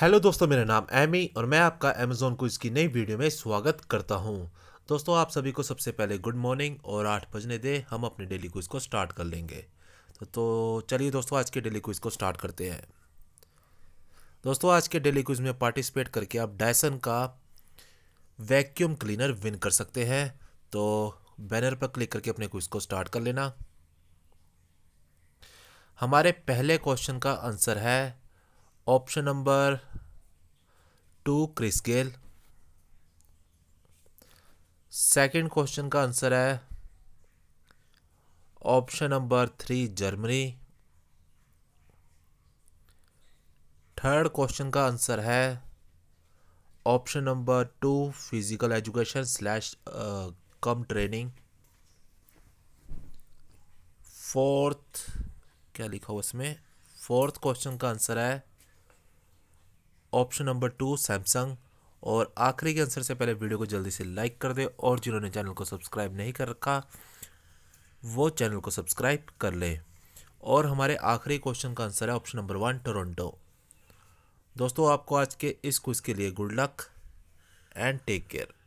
hello दोस्तों मेरा नाम एमी और मैं आपका अमेजोन को इसकी नई वीडियो में स्वागत करता हूं दोस्तों आप सभी को सबसे पहले गुड मॉर्निंग और आठ बजने दे हम अपने डेली क्विज को स्टार्ट कर लेंगे तो, तो चलिए दोस्तों आज के डेली क्विज को स्टार्ट करते हैं दोस्तों आज के डेली क्विज में पार्टिसिपेट करके आप डायसन का वैक्यूम क्लीनर विन कर सकते हैं तो बैनर पर क्लिक करके अपने क्विज को स्टार्ट कर लेना हमारे पहले क्वेश्चन का आंसर है option number two Chris Gayle second question का आंसर है option number three Germany third question का आंसर है option number two physical education slash cum training fourth क्या लिखा हुआ इसमें फोर्थ क्वेश्चन का आंसर है ऑप्शन नंबर टू सैमसंग और आखिरी के आंसर से पहले वीडियो को जल्दी से लाइक कर दें और जिन्होंने चैनल को सब्सक्राइब नहीं कर रखा वो चैनल को सब्सक्राइब कर लें और हमारे आखिरी क्वेश्चन का आंसर है ऑप्शन नंबर वन टोरंटो दोस्तों आपको आज के इस क्विज के लिए good luck and take care